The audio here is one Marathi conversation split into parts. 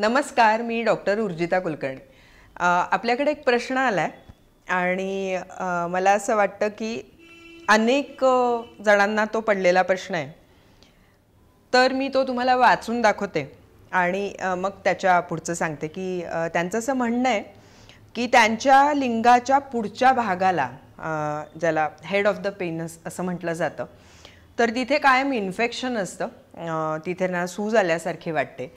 नमस्कार मी डॉक्टर उर्जिता कुलकर्णी आपल्याकडे एक प्रश्न आला आहे आणि मला असं वाटतं की अनेक जणांना तो पडलेला प्रश्न आहे तर मी तो तुम्हाला वाचून दाखवते आणि मग त्याच्या पुढचं सांगते की त्यांचं असं म्हणणं आहे की त्यांच्या लिंगाच्या पुढच्या भागाला ज्याला हेड ऑफ द पेनस असं म्हटलं जातं तर तिथे कायम इन्फेक्शन असतं तिथे ना सूज आल्यासारखे वाटते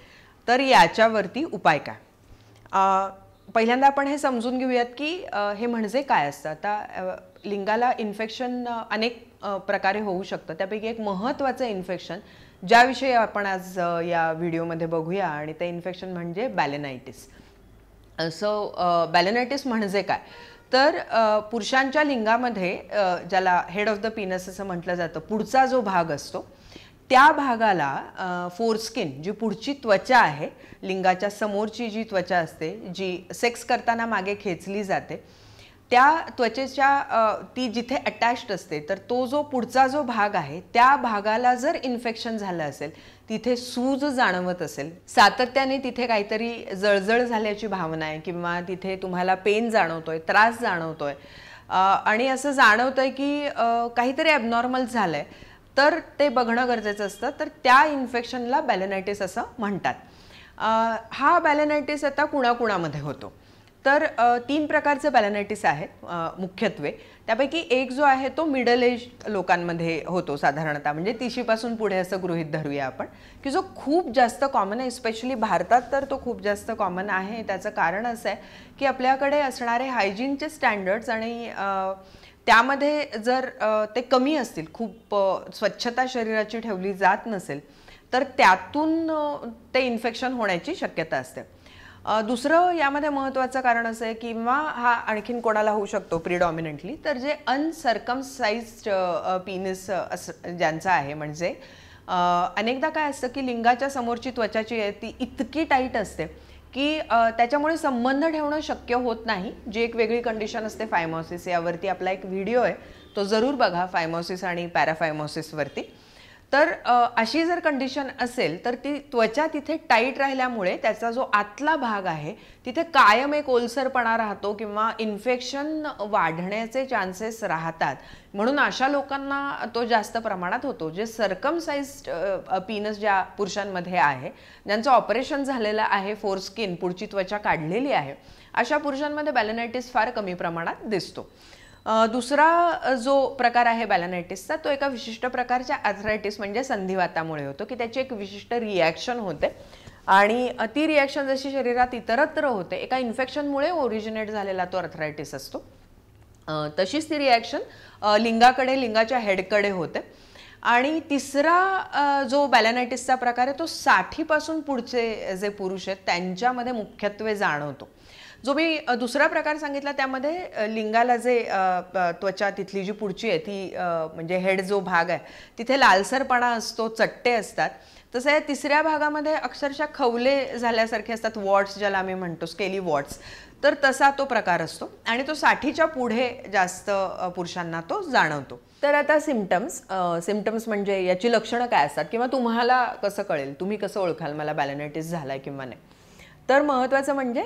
तर याच्यावरती उपाय काय पहिल्यांदा आपण हे समजून घेऊयात की हे म्हणजे काय असतं आता लिंगाला इन्फेक्शन अनेक प्रकारे होऊ शकतं त्यापैकी एक महत्त्वाचं इन्फेक्शन ज्याविषयी आपण आज या व्हिडिओमध्ये बघूया आणि ते इन्फेक्शन म्हणजे बॅलेनायटिस सो बॅलेनायटिस म्हणजे काय तर पुरुषांच्या लिंगामध्ये ज्याला हेड ऑफ द पिनस असं म्हटलं जातं पुढचा जो भाग असतो त्या भागाला फोरस्किन जी पुढची त्वचा आहे लिंगाच्या समोरची जी त्वचा असते जी सेक्स करताना मागे खेचली जाते त्या त्वचेच्या ती जिथे अटॅच्ड असते तर तो जो पुढचा जो भाग आहे त्या भागाला जर इन्फेक्शन झालं असेल तिथे सूज जाणवत असेल सातत्याने तिथे काहीतरी जळजळ झाल्याची भावना आहे किंवा तिथे तुम्हाला पेन जाणवतोय त्रास जाणवतोय आणि असं जाणवतंय की काहीतरी ॲबनॉर्मल झालं आहे तर ते बघणं गरजेचं असतं तर त्या इन्फेक्शनला बॅलेनायटिस असं म्हणतात हा बॅलेनायटिस आता कुणाकुणामध्ये होतो तर तीन प्रकारचे बॅलेनायटिस आहेत मुख्यत्वे त्यापैकी एक जो आहे तो मिडल एज लोकांमध्ये होतो साधारणतः म्हणजे तिशीपासून पुढे असं गृहित धरूया आपण की जो खूप जास्त कॉमन आहे स्पेशली भारतात तर तो खूप जास्त कॉमन आहे त्याचं कारण असं आहे की आपल्याकडे असणारे हायजीनचे स्टँडर्ड्स आणि त्यामध्ये जर ते कमी असतील खूप स्वच्छता शरीराची ठेवली जात नसेल तर त्यातून ते इन्फेक्शन होण्याची शक्यता असते दुसरं यामध्ये महत्त्वाचं कारण असं आहे किंवा हा आणखीन कोणाला होऊ शकतो प्रिडॉमिनंटली तर जे अनसर्कमसाइज्ड पिनिस असं ज्यांचा आहे म्हणजे अनेकदा काय असतं की लिंगाच्या समोरची त्वचाची आहे ती इतकी टाईट असते की त्याच्यामुळे संबंध ठेवणं शक्य होत नाही जी एक वेगळी कंडिशन असते फायमॉसिस यावरती आपला एक व्हिडिओ आहे तो जरूर बघा फायमॉसिस आणि पॅराफायमॉसिसवरती तर अशी जर कंडिशन असेल तर ती त्वचा तिथे टाईट राहिल्यामुळे त्याचा जो आतला भाग आहे तिथे कायम एक ओलसरपणा राहतो किंवा इन्फेक्शन वाढण्याचे चान्सेस राहतात म्हणून अशा लोकांना तो जास्त प्रमाणात होतो जे साईज पीनस ज्या पुरुषांमध्ये आहे ज्यांचं ऑपरेशन झालेलं आहे फोर स्किन पुढची त्वचा काढलेली आहे अशा पुरुषांमध्ये बॅलेनायटिस फार कमी प्रमाणात दिसतो दुसरा जो प्रकार आहे बॅलनायटिसचा तो एका विशिष्ट प्रकारच्या ॲथरायटिस म्हणजे संधिवातामुळे होतो की त्याची एक विशिष्ट रिॲक्शन होते आणि ती रिॲक्शन जशी शरीरात इतरत्र होते एका इन्फेक्शनमुळे ओरिजिनेट झालेला तो अर्थरायटिस असतो तशीच ती रिॲक्शन लिंगाकडे लिंगाच्या हेडकडे होते आणि तिसरा जो बॅलनायटिसचा प्रकार आहे तो साठीपासून पुढचे जे पुरुष आहेत त्यांच्यामध्ये मुख्यत्वे जाणवतो जो मी दुसरा प्रकार सांगितला त्यामध्ये लिंगाला जे त्वचा तिथली जी पुढची आहे ती म्हणजे हेड जो भाग आहे तिथे लालसरपणा असतो चट्टे असतात तसं या तिसऱ्या भागामध्ये अक्षरशः खवले झाल्यासारखे असतात वॉट्स ज्याला आम्ही म्हणतो स्केली वॉट्स तर तसा तो प्रकार असतो आणि तो साठीच्या पुढे जास्त पुरुषांना तो जाणवतो तर आता सिमटम्स सिमटम्स म्हणजे याची लक्षणं काय असतात किंवा तुम्हाला कसं कळेल तुम्ही कसं ओळखाल मला बॅलेनायटिस झाला आहे किंवा नाही तर महत्त्वाचं म्हणजे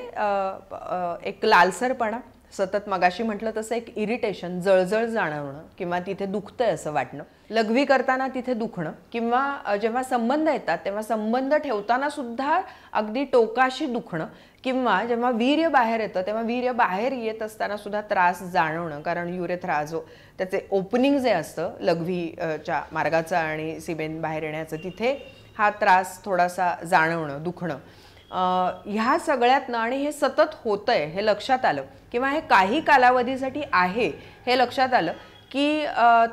एक लालसरपणा सतत मगाशी म्हटलं तसं एक इरिटेशन जळजळ जाणवणं किंवा तिथे दुखतंय असं वाटणं लघवी करताना तिथे दुखणं किंवा जेव्हा संबंध येतात तेव्हा संबंध ठेवताना सुद्धा अगदी टोकाशी दुखणं किंवा जेव्हा वीर्य बाहेर येतं तेव्हा वीर्य बाहेर येत असताना सुद्धा त्रास जाणवणं कारण युरेथ्रा जो त्याचे ओपनिंग जे असतं लघवीच्या मार्गाचं आणि सिबेन बाहेर येण्याचं तिथे हा त्रास थोडासा जाणवणं दुखणं ह्या सगळ्यातनं आणि हे सतत होतं आहे हे लक्षात आलं किंवा हे काही कालावधीसाठी आहे हे लक्षात आलं की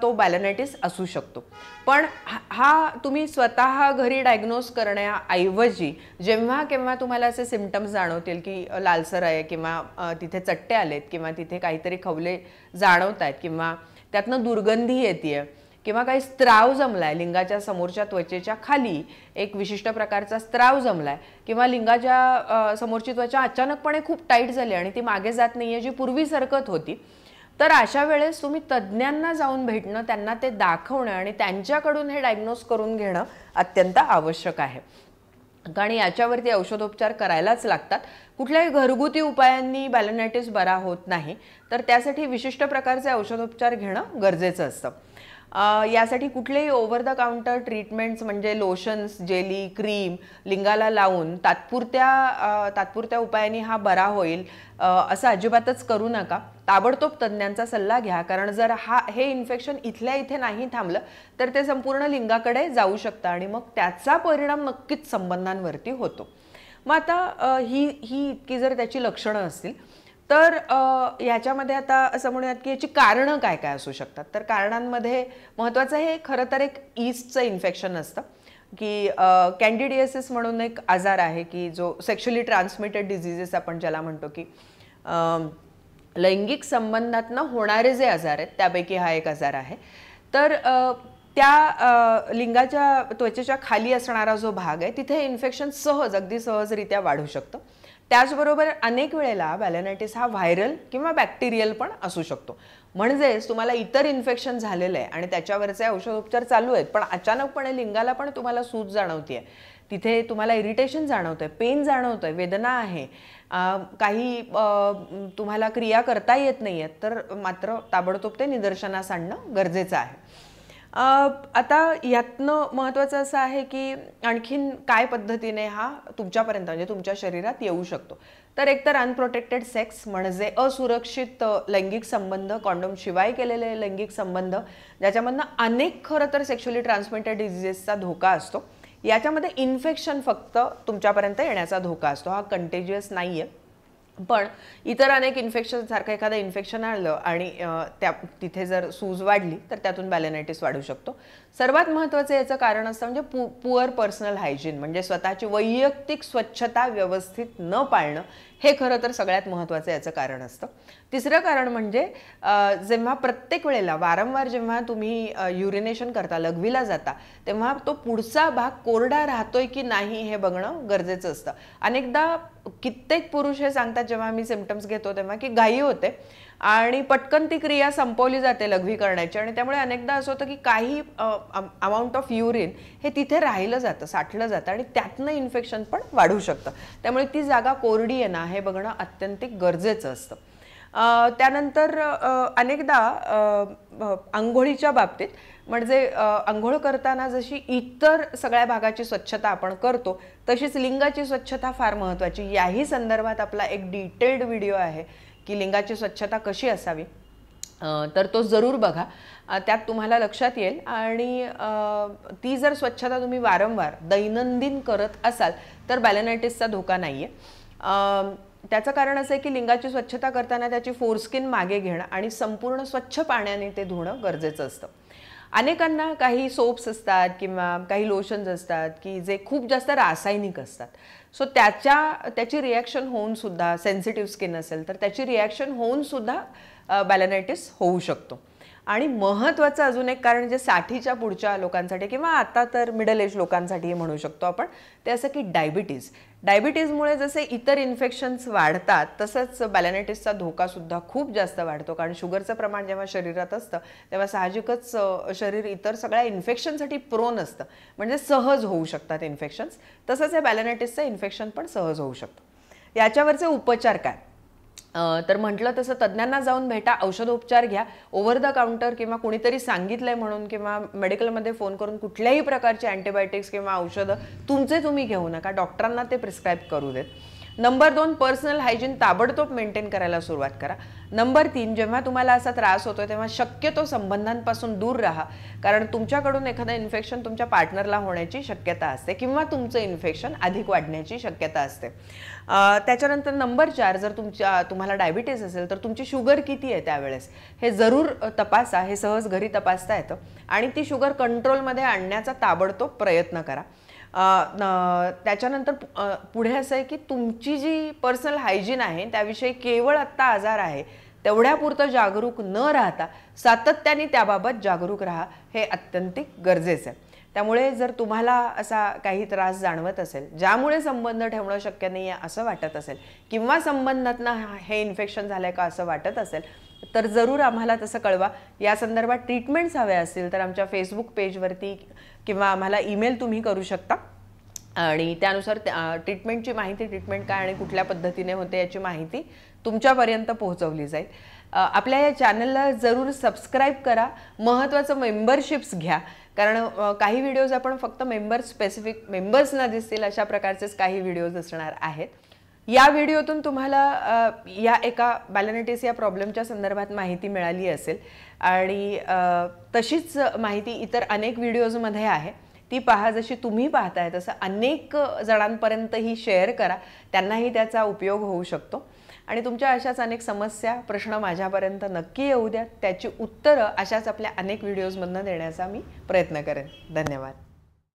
तो बॅलनायटिस असू शकतो पण हा तुम्ही स्वतः घरी डायग्नोज करण्याऐवजी जेव्हा केव्हा तुम्हाला असे सिमटम्स जाणवतील की लालसर आहे किंवा तिथे चट्टे आलेत किंवा तिथे काहीतरी खवले जाणवत आहेत किंवा त्यातनं दुर्गंधी येते आहे किंवा काही स्त्राव जमलाय लिंगाच्या समोरच्या त्वचेच्या खाली एक विशिष्ट प्रकारचा स्त्राव जमलाय किंवा लिंगाच्या समोरची त्वचा अचानकपणे खूप टाईट झाली आणि ती मागे जात नाही जी पूर्वी सरकत होती तर अशा वेळेस तुम्ही तज्ज्ञांना जाऊन भेटणं त्यांना ते दाखवणं आणि त्यांच्याकडून हे डायग्नोस करून घेणं अत्यंत आवश्यक आहे कारण याच्यावरती औषधोपचार करायलाच लागतात कुठल्याही घरगुती उपायांनी बॅलनायटिस बरा होत नाही तर त्यासाठी विशिष्ट प्रकारचे औषधोपचार घेणं गरजेचं असतं यासाठी कुठलेही ओव्हर द काउंटर ट्रीटमेंट्स म्हणजे लोशन्स जेली क्रीम लिंगाला लावून तात्पुरत्या तात्पुरत्या उपायांनी हा बरा होईल असं अजिबातच करू नका ताबडतोब तज्ज्ञांचा सल्ला घ्या कारण जर हा हे इन्फेक्शन इथल्या इथे नाही थांबलं तर ते संपूर्ण लिंगाकडे जाऊ शकतं आणि मग त्याचा परिणाम नक्कीच संबंधांवरती होतो मग आता ही ही इतकी जर त्याची लक्षणं असतील तर याच्यामध्ये आता असं म्हणूयात की याची कारणं काय काय असू शकतात तर कारणांमध्ये महत्त्वाचं हे खरं तर एक ईस्टचं इन्फेक्शन असतं की कॅन्डिडिएसिस म्हणून एक आजार आहे की जो सेक्शुअली ट्रान्समिटेड डिझिजेस आपण ज्याला म्हणतो की लैंगिक संबंधातनं होणारे जे आजार आहेत त्यापैकी हा एक आजार आहे तर त्या लिंगाच्या त्वचेच्या खाली असणारा जो भाग आहे तिथे इन्फेक्शन सहज अगदी सहजरित्या वाढू शकतं त्याचबरोबर अनेक वेळेला बॅलेनायटिस हा व्हायरल किंवा बॅक्टेरियल पण असू शकतो म्हणजेच तुम्हाला इतर इन्फेक्शन झालेलं आहे आणि त्याच्यावरचे औषधोपचार चालू आहेत पण अचानकपणे लिंगाला पण तुम्हाला सूज जाणवते तिथे तुम्हाला इरिटेशन जाणवतं आहे पेन जाणवतं आहे वेदना आहे काही तुम्हाला क्रिया करता येत नाही आहेत तर मात्र ताबडतोब ते निदर्शनास आणणं गरजेचं आहे आता यातनं महत्त्वाचं असं आहे की आणखीन काय पद्धतीने हा तुमच्यापर्यंत म्हणजे तुमच्या शरीरात येऊ शकतो तर एकतर अनप्रोटेक्टेड सेक्स म्हणजे असुरक्षित लैंगिक संबंध कॉन्डम शिवाय केलेले लैंगिक संबंध ज्याच्यामधनं अनेक खरं तर सेक्शुअली ट्रान्समिटेड डिझिजेसचा धोका असतो याच्यामध्ये इन्फेक्शन फक्त तुमच्यापर्यंत येण्याचा धोका असतो हा कंटेजियस नाही आहे पण इतर अनेक इन्फेक्शन सारखं एखादं इन्फेक्शन आलं आणि त्या तिथे जर सूज वाढली तर त्यातून बॅलेनायटिस वाढू शकतो सर्वात महत्त्वाचं याचं कारण असतं म्हणजे पु पुअर पर्सनल हायजीन म्हणजे स्वतःची वैयक्तिक स्वच्छता व्यवस्थित न पाळणं हे खरं तर सगळ्यात महत्त्वाचं याचं कारण असतं तिसरं कारण म्हणजे जेव्हा प्रत्येक वेळेला वारंवार जेव्हा तुम्ही युरिनेशन करता लघवीला जाता तेव्हा तो पुढचा भाग कोरडा राहतोय की नाही हे बघणं गरजेचं असतं अनेकदा कित्येक पुरुष हे सांगतात जेव्हा मी सिमटम्स घेतो तेव्हा की घाई होते आणि पटकन ती क्रिया संपवली जाते लघवी करण्याची आणि त्यामुळे अनेकदा असं होतं की काही अमाऊंट ऑफ युरिन हे तिथे राहिलं जातं साठलं जातं आणि त्यातनं इन्फेक्शन पण वाढू शकतं त्यामुळे ती जागा कोरडी आहे ना हे बघणं अत्यंत गरजेचं असतं त्यानंतर अनेकदा आंघोळीच्या बाबतीत म्हणजे आंघोळ करताना जशी इतर सगळ्या भागाची स्वच्छता आपण करतो तशीच लिंगाची स्वच्छता फार महत्त्वाची याही संदर्भात आपला एक डिटेल्ड व्हिडिओ आहे की लिंगाची स्वच्छता कशी असावी तर तो जरूर बघा त्यात तुम्हाला लक्षात येईल आणि ती जर स्वच्छता तुम्ही वारंवार दैनंदिन करत असाल तर बॅलेनायटिसचा धोका नाही आहे त्याचं कारण असं आहे की लिंगाची स्वच्छता करताना त्याची फोरस्किन मागे घेणं आणि संपूर्ण स्वच्छ पाण्याने ते धुणं गरजेचं असतं अनेकांना काही सोप्स असतात किंवा काही लोशन्स असतात की जे खूप जास्त रासायनिक असतात सो त्याच्या त्याची रिॲक्शन होऊनसुद्धा सेन्सिटिव्ह स्किन असेल तर त्याची रिॲक्शन होऊनसुद्धा बॅलनायटिस होऊ शकतो आणि महत्त्वाचं अजून एक कारण जे म्हणजे साठीच्या पुढच्या लोकांसाठी किंवा आता तर मिडल एज लोकांसाठी म्हणू शकतो आपण ते असं की डायबिटीज डायबिटीजमुळे जसे इतर इन्फेक्शन्स वाढतात तसंच धोका धोकासुद्धा खूप जास्त वाढतो कारण शुगरचं प्रमाण जेव्हा शरीरात असतं तेव्हा साहजिकच शरीर इतर सगळ्या इन्फेक्शनसाठी प्रोन असतं म्हणजे सहज होऊ शकतात इन्फेक्शन्स तसंच या बॅलॅनायटिसचं इन्फेक्शन पण सहज होऊ शकतं याच्यावरचे उपचार काय तर म्हटलं तसं तज्ज्ञांना जाऊन भेटा औषधोपचार घ्या ओव्हर द काउंटर किंवा कुणीतरी सांगितलंय म्हणून किंवा मेडिकलमध्ये फोन करून कुठल्याही प्रकारचे अँटीबायोटिक्स किंवा औषधं तुमचे तुम्ही घेऊ नका डॉक्टरांना ते प्रिस्क्राईब करू देत नंबर दोन पर्सनल हायजीन ताबडतोब मेंटेन करायला सुरुवात करा नंबर तीन जेव्हा तुम्हाला असा त्रास होतोय तेव्हा शक्यतो संबंधांपासून दूर राहा कारण तुमच्याकडून एखादं इन्फेक्शन तुमच्या पार्टनरला होण्याची शक्यता असते किंवा तुमचं इन्फेक्शन अधिक वाढण्याची शक्यता असते त्याच्यानंतर नंबर चार जर तुमच्या तुम्हाला डायबिटीस असेल तर तुमची शुगर किती आहे त्यावेळेस हे जरूर तपासा हे सहज घरी तपासता येतं आणि ती शुगर कंट्रोलमध्ये आणण्याचा ताबडतोब प्रयत्न करा त्याच्यानंतर पुढे असं आहे की तुमची जी पर्सनल हायजीन आहे त्याविषयी केवळ आत्ता आजार आहे तेवढ्यापुरतं जागरूक न राहता सातत्याने त्याबाबत जागरूक राहा हे अत्यंतिक गरजेचं आहे त्यामुळे जर तुम्हाला असा काही त्रास जाणवत असेल ज्यामुळे संबंध ठेवणं शक्य नाही आहे असं वाटत असेल किंवा संबंधातनं हे इन्फेक्शन झालं आहे का असं वाटत असेल तर जरूर आम्हाला तसं कळवा या संदर्भात ट्रीटमेंट्स हव्या असतील तर आमच्या फेसबुक पेजवरती किंवा आम्हाला ईमेल तुम्ही करू शकता आणि त्यानुसार ट्रीटमेंटची माहिती ट्रीटमेंट काय आणि कुठल्या पद्धतीने होते याची माहिती तुमच्यापर्यंत पोहोचवली जाईल आपल्या या चॅनलला जरूर सबस्क्राईब करा महत्त्वाचं मेंबरशिप्स घ्या कारण काही व्हिडिओज आपण फक्त मेंबर्स स्पेसिफिक मेंबर्सना दिसतील अशा प्रकारचेच काही व्हिडिओज असणार आहेत या व्हिडिओतून तुम्हाला या एका बॅलनेटिस या प्रॉब्लेमच्या संदर्भात माहिती मिळाली असेल आणि तशीच माहिती इतर अनेक व्हिडिओजमध्ये आहे ती पहा जशी तुम्ही पाहताय तसं अनेक जणांपर्यंत ही शेअर करा त्यांनाही त्याचा उपयोग होऊ शकतो आणि तुमच्या अशाच अनेक समस्या प्रश्न माझ्यापर्यंत नक्की येऊ द्या त्याची उत्तरं अशाच आपल्या अनेक व्हिडिओजमधनं देण्याचा मी प्रयत्न करेन धन्यवाद